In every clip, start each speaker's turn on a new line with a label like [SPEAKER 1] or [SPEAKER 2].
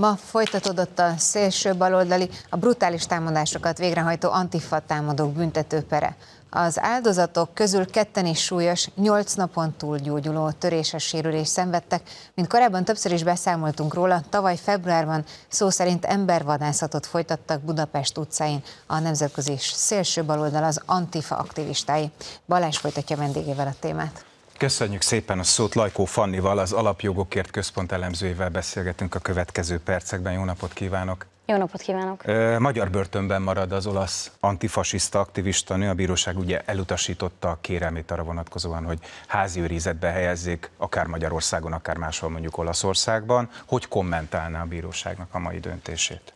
[SPEAKER 1] Ma folytatódott a szélső baloldali, a brutális támadásokat végrehajtó antifa támadók büntetőpere. Az áldozatok közül ketten is súlyos, 8 napon túl gyógyuló töréses sérülést szenvedtek, mint korábban többször is beszámoltunk róla, tavaly februárban szó szerint embervadászatot folytattak Budapest utcáin a nemzetközi szélső baloldal az antifa aktivistái. Balázs folytatja vendégével a témát. Köszönjük szépen a szót Lajkó Fannival, az Alapjogokért Központ elemzőjével beszélgetünk a következő percekben. Jó napot kívánok!
[SPEAKER 2] Jó napot kívánok!
[SPEAKER 1] Magyar börtönben marad az olasz antifasiszta aktivista nő. A bíróság ugye elutasította a kérelmét arra vonatkozóan, hogy házi őrizetbe helyezzék, akár Magyarországon, akár máshol mondjuk Olaszországban. Hogy kommentálná a bíróságnak a mai döntését?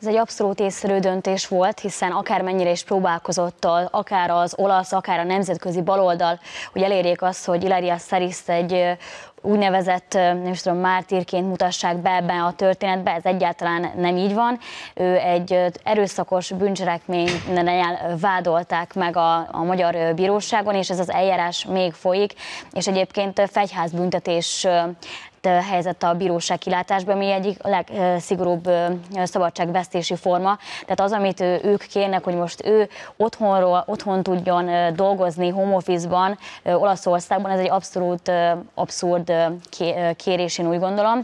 [SPEAKER 2] Ez egy abszolút észszerű döntés volt, hiszen akármennyire is próbálkozott, akár az olasz, akár a nemzetközi baloldal, hogy elérjék azt, hogy Ilaria Szeriszt egy úgynevezett, nem is tudom, mártírként mutassák be ebben a történetbe, ez egyáltalán nem így van. Ő egy erőszakos bűncselekménynél vádolták meg a, a magyar bíróságon, és ez az eljárás még folyik, és egyébként fegyházbüntetés helyzet a bíróság kilátásban, ami egyik legszigorúbb szabadságvesztési forma. Tehát az, amit ők kérnek, hogy most ő otthonról, otthon tudjon dolgozni home office-ban, Olaszországban, ez egy abszolút abszurd kérés, én úgy gondolom.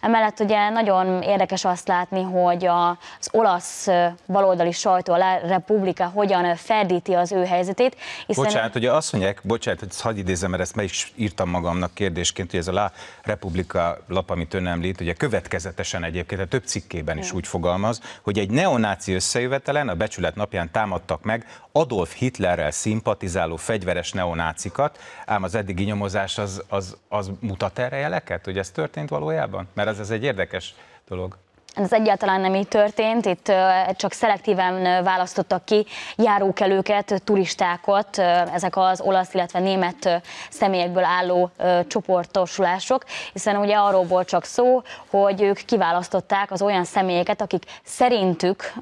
[SPEAKER 2] Emellett ugye nagyon érdekes azt látni, hogy az olasz baloldali sajtó, a Republika hogyan ferdíti az ő helyzetét. Hiszen... Bocsánat,
[SPEAKER 1] ugye azt mondják, bocsánat, hogy hagyj idézem, mert ezt meg is írtam magamnak kérdésként, hogy ez a La Republika Republika lap, amit ön említ, ugye következetesen egyébként, a több cikkében is úgy fogalmaz, hogy egy neonáci összejövetelen a becsület napján támadtak meg Adolf Hitlerrel szimpatizáló fegyveres neonácikat, ám az eddigi nyomozás az, az, az mutat erre jeleket, hogy ez történt valójában? Mert ez, ez egy érdekes dolog.
[SPEAKER 2] Ez egyáltalán nem így történt, itt csak szelektíven választottak ki járókelőket, turistákat, ezek az olasz, illetve német személyekből álló csoportosulások, hiszen ugye arról volt csak szó, hogy ők kiválasztották az olyan személyeket, akik szerintük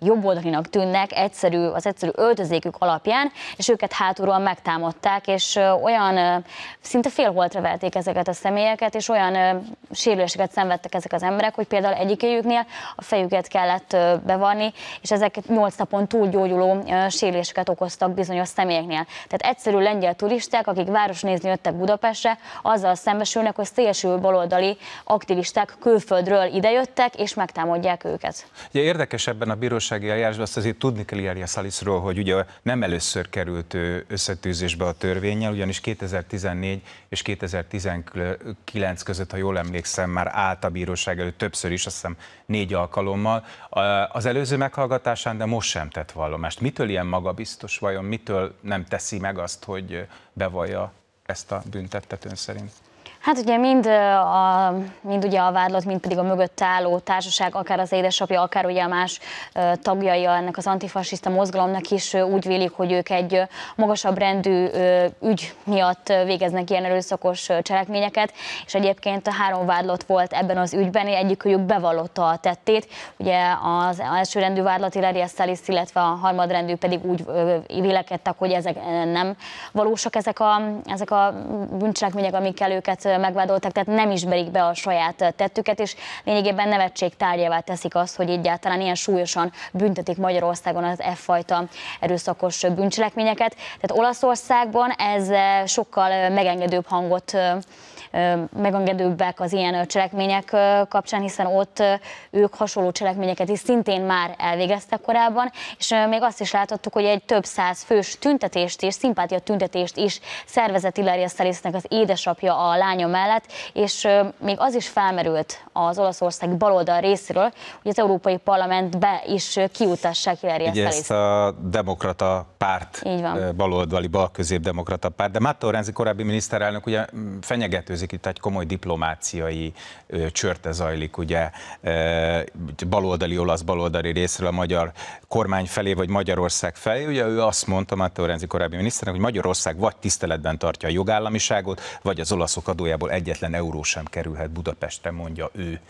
[SPEAKER 2] jobboldalinak tűnnek egyszerű, az egyszerű öltözékük alapján, és őket hátulról megtámadták, és olyan szinte félholtra verték ezeket a személyeket, és olyan sérüléseket szenvedtek ezek az emberek, hogy például egy egyikőjüknél a fejüket kellett bevarni, és ezek 8 napon túl gyógyuló sérüléseket okoztak bizonyos személyeknél. Tehát egyszerű lengyel turisták, akik város nézni jöttek Budapestre, azzal szembesülnek, hogy szélső baloldali aktivisták külföldről idejöttek, és megtámadják őket.
[SPEAKER 1] Ugye érdekes ebben a bírósági eljárásban azt azért tudni kell Ilya Szaliszról, hogy ugye nem először került összetűzésbe a törvényel, ugyanis 2014 és 2019 között, ha jól emlékszem, már állt a bíróság előtt többször is, azt hiszem négy alkalommal. Az előző meghallgatásán, de most sem tett vallomást. Mitől ilyen magabiztos vajon, mitől nem teszi meg azt, hogy bevallja ezt a büntettet ön szerint?
[SPEAKER 2] Hát ugye mind a, mind ugye a vádlott, mind pedig a mögött álló társaság, akár az édesapja, akár ugye a más tagjai ennek az antifasiszta mozgalomnak is úgy vélik, hogy ők egy magasabb rendű ügy miatt végeznek ilyen erőszakos cselekményeket, és egyébként a három vádlott volt ebben az ügyben, egyikük bevallotta a tettét. Ugye az első rendű vádlott Ilaria Szalis, illetve a harmadrendű pedig úgy vélekedtek, hogy ezek nem valósak ezek a, ezek a bűncselekmények, amikkel őket megvádoltak, tehát nem ismerik be a saját tettüket, és lényegében nevetség tárgyává teszik azt, hogy egyáltalán ilyen súlyosan büntetik Magyarországon az e fajta erőszakos bűncselekményeket. Tehát Olaszországban ez sokkal megengedőbb hangot megengedőbbek az ilyen cselekmények kapcsán, hiszen ott ők hasonló cselekményeket is szintén már elvégeztek korábban, és még azt is láthattuk, hogy egy több száz fős tüntetést és szimpátia tüntetést is szervezett Ilaria Szelisznek az édesapja a lánya mellett, és még az is felmerült az Olaszország baloldal részéről, hogy az Európai Parlamentbe is kiutassák Ilaria Szeliszt. ezt
[SPEAKER 1] a demokrata párt, baloldali, balközép demokrata párt, de Matteo Renzi korábbi miniszterelnök ugye mm, fenyegetőzés hangzik, itt egy komoly diplomáciai ö, csörte zajlik, ugye baloldali olasz baloldali részről a magyar kormány felé, vagy Magyarország felé. Ugye ő azt mondta, Matteo Renzi korábbi miniszternek, hogy Magyarország vagy tiszteletben tartja a jogállamiságot, vagy az olaszok adójából egyetlen euró sem kerülhet Budapestre, mondja ő.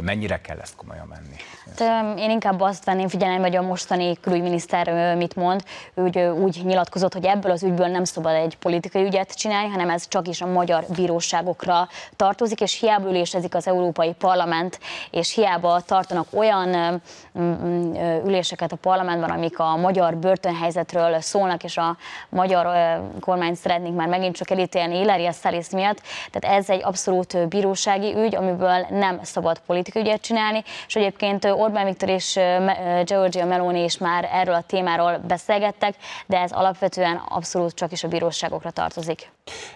[SPEAKER 1] Mennyire kell ezt komolyan menni?
[SPEAKER 2] Hát, én inkább azt venném figyelembe, hogy a mostani külügyminiszter mit mond. Ő úgy nyilatkozott, hogy ebből az ügyből nem szabad egy politikai ügyet csinálni, hanem ez csak is a magyar bíróságok tagokra tartozik, és hiába ülésezik az Európai Parlament, és hiába tartanak olyan üléseket a parlamentben, amik a magyar börtönhelyzetről szólnak, és a magyar kormányt szeretnék már megint csak elítélni Ilaria Szalis miatt. Tehát ez egy abszolút bírósági ügy, amiből nem szabad politikai ügyet csinálni, és egyébként Orbán Viktor és Georgia Meloni is már erről a témáról beszélgettek, de ez alapvetően abszolút csak is a bíróságokra tartozik.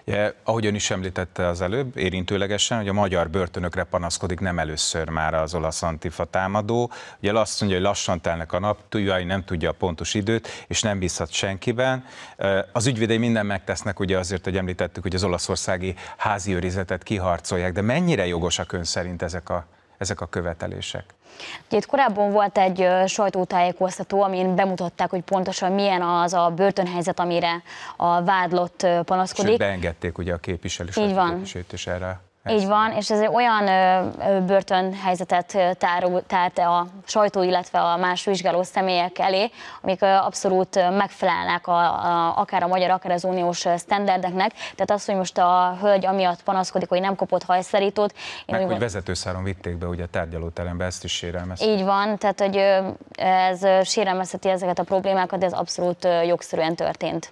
[SPEAKER 1] Ugye, ahogy ön is említette az előbb, érintőlegesen, hogy a magyar börtönökre panaszkodik nem először már az olasz antifa támadó. Ugye azt mondja, hogy lassan telnek a nap, tudja, nem tudja a pontos időt, és nem bízhat senkiben. Az ügyvédei minden megtesznek, ugye azért, hogy említettük, hogy az olaszországi házi őrizetet kiharcolják, de mennyire jogosak ön szerint ezek a ezek a követelések.
[SPEAKER 2] Ugye itt korábban volt egy sajtótájékoztató, amin bemutatták, hogy pontosan milyen az a börtönhelyzet, amire a vádlott panaszkodik. Sőt,
[SPEAKER 1] beengedték ugye a képviselő Így is erre
[SPEAKER 2] Persze. Így van, és ez egy olyan ö, börtönhelyzetet tárt a sajtó, illetve a más vizsgáló személyek elé, amik abszolút megfelelnek a, a, akár a magyar, akár az uniós sztenderdeknek. Tehát az, hogy most a hölgy amiatt panaszkodik, hogy nem kapott hajszerítót. Én Meg, úgy, hogy
[SPEAKER 1] vezetőszáron vitték be ugye a tárgyalóterembe, ezt is sérelmezték. Így
[SPEAKER 2] van, tehát hogy ez sérelmezheti ezeket a problémákat, de ez abszolút jogszerűen történt.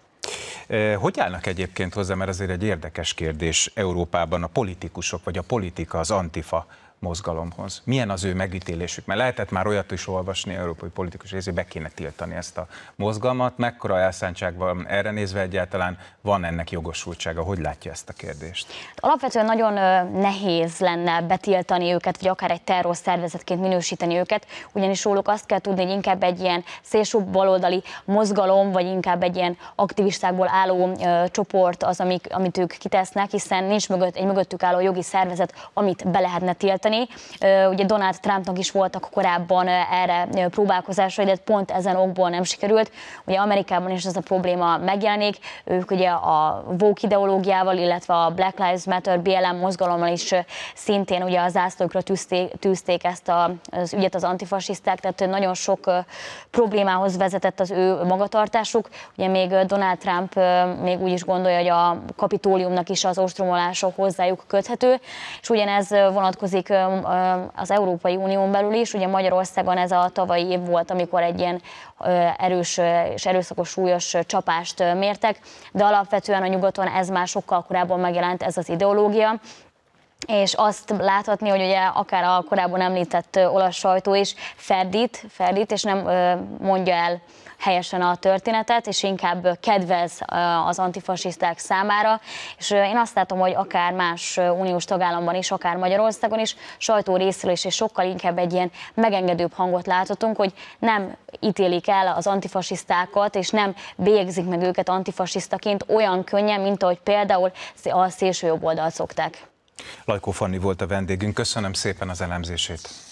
[SPEAKER 1] Hogy állnak egyébként hozzá, mert azért egy érdekes kérdés Európában, a politikusok vagy a politika, az antifa mozgalomhoz. Milyen az ő megítélésük? Mert lehetett már olyat is olvasni, európai politikus részé be kéne tiltani ezt a mozgalmat. Mekkora elszántság van erre nézve egyáltalán? Van ennek jogosultsága? Hogy látja ezt a kérdést?
[SPEAKER 2] Hát alapvetően nagyon nehéz lenne betiltani őket, vagy akár egy terror szervezetként minősíteni őket, ugyanis róluk azt kell tudni, hogy inkább egy ilyen szélső baloldali mozgalom, vagy inkább egy ilyen aktivistákból álló ö, csoport az, amik, amit ők kitesznek, hiszen nincs mögött, egy mögöttük álló jogi szervezet, amit be lehetne tiltani tartani. Ugye Donald Trumpnak is voltak korábban erre próbálkozásai, de pont ezen okból nem sikerült. Ugye Amerikában is ez a probléma megjelenik. Ők ugye a woke ideológiával, illetve a Black Lives Matter BLM mozgalommal is szintén ugye a zászlókra tűzték, tűzték ezt a, az ügyet az antifasiszták, tehát nagyon sok problémához vezetett az ő magatartásuk. Ugye még Donald Trump még úgy is gondolja, hogy a kapitóliumnak is az ostromolások hozzájuk köthető, és ugyanez vonatkozik az Európai Unión belül is, ugye Magyarországon ez a tavalyi év volt, amikor egy ilyen erős és erőszakos súlyos csapást mértek, de alapvetően a nyugaton ez már sokkal korábban megjelent ez az ideológia, és azt láthatni, hogy ugye akár a korábban említett olasz sajtó is ferdít, ferdít, és nem mondja el helyesen a történetet, és inkább kedvez az antifasiszták számára, és én azt látom, hogy akár más uniós tagállamban is, akár Magyarországon is, sajtó részről is, és sokkal inkább egy ilyen megengedőbb hangot láthatunk, hogy nem ítélik el az antifasisztákat, és nem bélyegzik meg őket antifasisztaként olyan könnyen, mint ahogy például a szélső jobb oldalt szokták.
[SPEAKER 1] Lajkó Fanni volt a vendégünk, köszönöm szépen az elemzését.